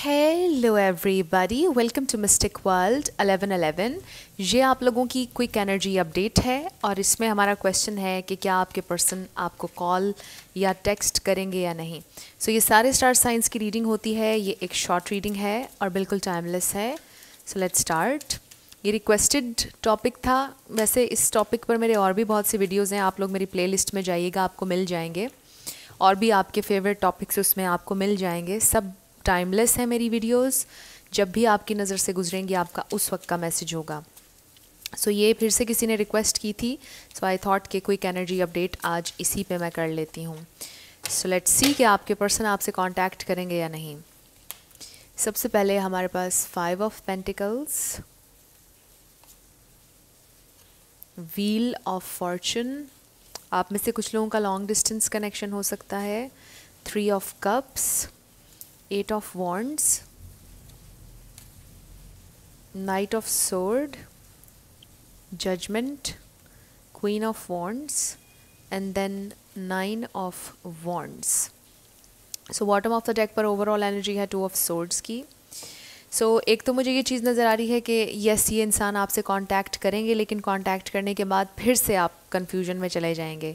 hello everybody welcome to mystic world 1111 ये आप लोगों की क्विक एनर्जी अपडेट है और इसमें हमारा क्वेश्चन है कि क्या आपके पर्सन आपको कॉल या टेक्स्ट करेंगे या नहीं सो so, ये सारे स्टार साइंस की रीडिंग होती है ये एक शॉर्ट रीडिंग है और बिल्कुल टाइमलेस है सो लेट स्टार्ट ये रिक्वेस्टेड टॉपिक था वैसे इस टॉपिक पर मेरे और भी बहुत से वीडियोज़ हैं आप लोग मेरी लिस्ट में जाइएगा आपको मिल जाएंगे और भी आपके फेवरेट टॉपिक्स उसमें आपको मिल जाएंगे सब टाइमलेस है मेरी वीडियोस जब भी आपकी नज़र से गुजरेंगी आपका उस वक्त का मैसेज होगा सो so, ये फिर से किसी ने रिक्वेस्ट की थी सो आई थॉट के क्विक एनर्जी अपडेट आज इसी पे मैं कर लेती हूँ सो लेट्स सी कि आपके पर्सन आपसे कांटेक्ट करेंगे या नहीं सबसे पहले हमारे पास five of pentacles wheel of fortune आप में से कुछ लोगों का लॉन्ग डिस्टेंस कनेक्शन हो सकता है three of cups eight of wands knight of sword judgment queen of wands and then nine of wands so bottom of the deck पर ओवरऑल एनर्जी है टू ऑफ सोर्ड्स की so so, एक तो मुझे ये चीज़ नज़र आ रही है कि यस ये इंसान आपसे कांटेक्ट करेंगे लेकिन कांटेक्ट करने के बाद फिर से आप कंफ्यूजन में चले जाएंगे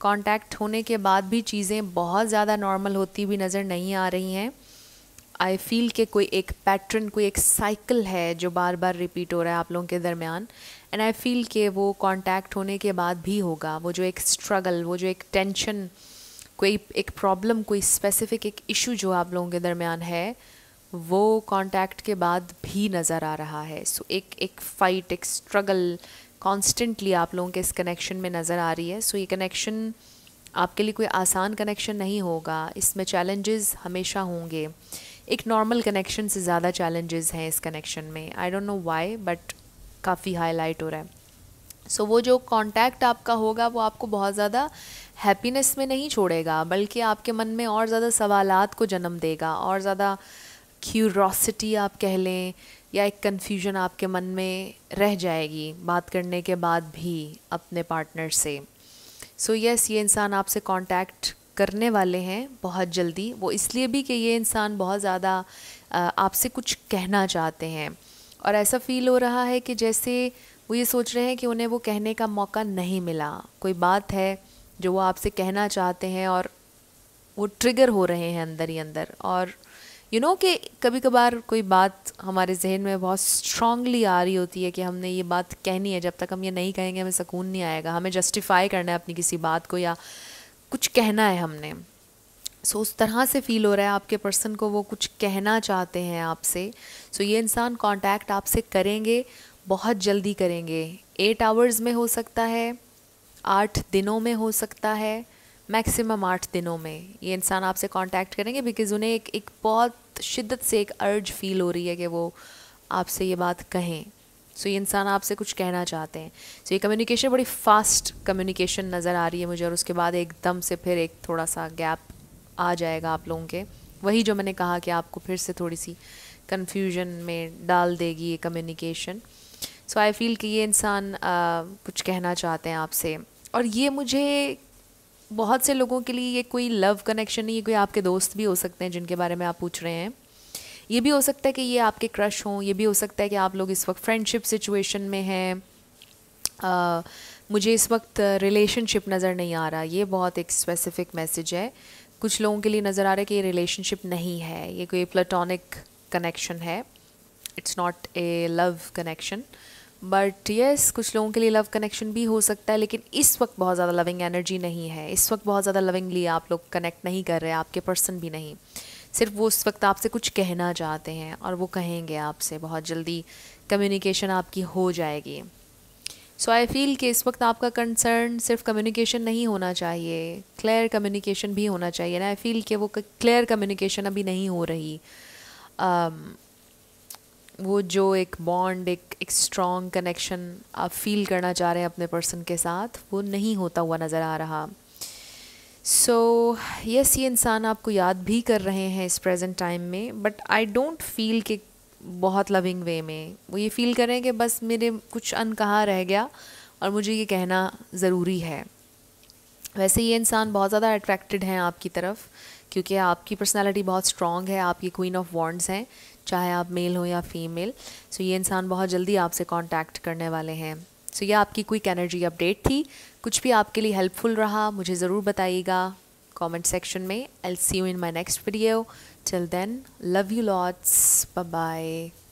कांटेक्ट होने के बाद भी चीज़ें बहुत ज़्यादा नॉर्मल होती भी नज़र नहीं आ रही हैं आई फील के कोई एक पैटर्न कोई एक साइकिल है जो बार बार रिपीट हो रहा है आप लोगों के दरमियान एंड आई फील के वो कांटेक्ट होने के बाद भी होगा वो जो एक स्ट्रगल वो जो एक टेंशन कोई एक प्रॉब्लम कोई स्पेसिफिक एक इशू जो आप लोगों के दरमियान है वो कांटेक्ट के बाद भी नज़र आ रहा है सो so, एक एक फ़ाइट एक स्ट्रगल कॉन्स्टेंटली आप लोगों के इस कनेक्शन में नज़र आ रही है सो so, ये कनेक्शन आपके लिए कोई आसान कनेक्शन नहीं होगा इसमें चैलेंजेस हमेशा होंगे एक नॉर्मल कनेक्शन से ज़्यादा चैलेंजेस हैं इस कनेक्शन में I don't know why but काफ़ी हाईलाइट हो रहा है सो so, वो जो कांटेक्ट आपका होगा वो आपको बहुत ज़्यादा हैप्पीनेस में नहीं छोड़ेगा बल्कि आपके मन में और ज़्यादा सवालात को जन्म देगा और ज़्यादा क्यूरोसिटी आप कह लें या एक कन्फ्यूजन आपके मन में रह जाएगी बात करने के बाद भी अपने पार्टनर से सो so, यस yes, ये इंसान आपसे कांटेक्ट करने वाले हैं बहुत जल्दी वो इसलिए भी कि ये इंसान बहुत ज़्यादा आपसे कुछ कहना चाहते हैं और ऐसा फील हो रहा है कि जैसे वो ये सोच रहे हैं कि उन्हें वो कहने का मौका नहीं मिला कोई बात है जो वो आपसे कहना चाहते हैं और वो ट्रिगर हो रहे हैं अंदर ही अंदर और यू नो कि कभी कभार कोई बात हमारे जहन में बहुत स्ट्रांगली आ रही होती है कि हमने ये बात कहनी है जब तक हम ये नहीं कहेंगे हमें सुकून नहीं आएगा हमें जस्टिफाई करना है अपनी किसी बात को या कुछ कहना है हमने सो so, उस तरह से फील हो रहा है आपके पर्सन को वो कुछ कहना चाहते हैं आपसे सो so, ये इंसान कांटेक्ट आपसे करेंगे बहुत जल्दी करेंगे एट आवर्स में हो सकता है आठ दिनों में हो सकता है मैक्सिमम आठ दिनों में ये इंसान आपसे कांटेक्ट करेंगे बिकॉज उन्हें एक एक बहुत शिद्दत से एक अर्ज फील हो रही है कि वो आपसे ये बात कहें सो ये इंसान आपसे कुछ कहना चाहते हैं सो ये कम्युनिकेशन बड़ी फास्ट कम्युनिकेशन नज़र आ रही है मुझे और उसके बाद एकदम से फिर एक थोड़ा सा गैप आ जाएगा आप लोगों के वही जो मैंने कहा कि आपको फिर से थोड़ी सी कन्फ्यूजन में डाल देगी ये कम्युनिकेशन सो आई फील कि ये इंसान कुछ कहना चाहते हैं आपसे और ये मुझे बहुत से लोगों के लिए ये कोई लव कनेक्शन नहीं है कोई आपके दोस्त भी हो सकते हैं जिनके बारे में आप पूछ रहे हैं ये भी हो सकता है कि ये आपके क्रश हों ये भी हो सकता है कि आप लोग इस वक्त फ्रेंडशिप सिचुएशन में हैं मुझे इस वक्त रिलेशनशिप नज़र नहीं आ रहा ये बहुत एक स्पेसिफिक मैसेज है कुछ लोगों के लिए नज़र आ रहा है कि ये रिलेशनशिप नहीं है ये कोई प्लेटोनिक कनेक्शन है it's not a love connection but yes कुछ लोगों के लिए लव कनेक्शन भी हो सकता है लेकिन इस वक्त बहुत ज़्यादा लविंग एनर्जी नहीं है इस वक्त बहुत ज़्यादा लविंगली आप लोग कनेक्ट नहीं कर रहे आपके पर्सन भी नहीं सिर्फ वो उस वक्त आपसे कुछ कहना चाहते हैं और वो कहेंगे आपसे बहुत जल्दी कम्युनिकेशन आपकी हो जाएगी सो आई फील कि इस वक्त आपका कंसर्न सिर्फ कम्युनिकेशन नहीं होना चाहिए क्लियर कम्युनिकेशन भी होना चाहिए ना आई फील कि वो क्लियर कम्युनिकेशन अभी नहीं हो रही um, वो जो एक बॉन्ड एक एक स्ट्रॉन्ग कनेक्शन आप फील करना चाह रहे हैं अपने पर्सन के साथ वो नहीं होता हुआ नज़र आ रहा सो यस ये इंसान आपको याद भी कर रहे हैं इस प्रेजेंट टाइम में बट आई डोंट फील कि बहुत लविंग वे में वो ये फील कर रहे हैं कि बस मेरे कुछ अन कहाँ रह गया और मुझे ये कहना ज़रूरी है वैसे ये इंसान बहुत ज़्यादा अट्रैक्टेड हैं आपकी तरफ क्योंकि आपकी पर्सनालिटी बहुत स्ट्रॉन्ग है आपकी क्वीन ऑफ वॉन्ड्स हैं चाहे आप मेल हो या फीमेल सो so, ये इंसान बहुत जल्दी आपसे कांटेक्ट करने वाले हैं सो ये आपकी क्विक एनर्जी अपडेट थी कुछ भी आपके लिए हेल्पफुल रहा मुझे ज़रूर बताइएगा कमेंट सेक्शन में I see you in my next video till then love you lots bye bye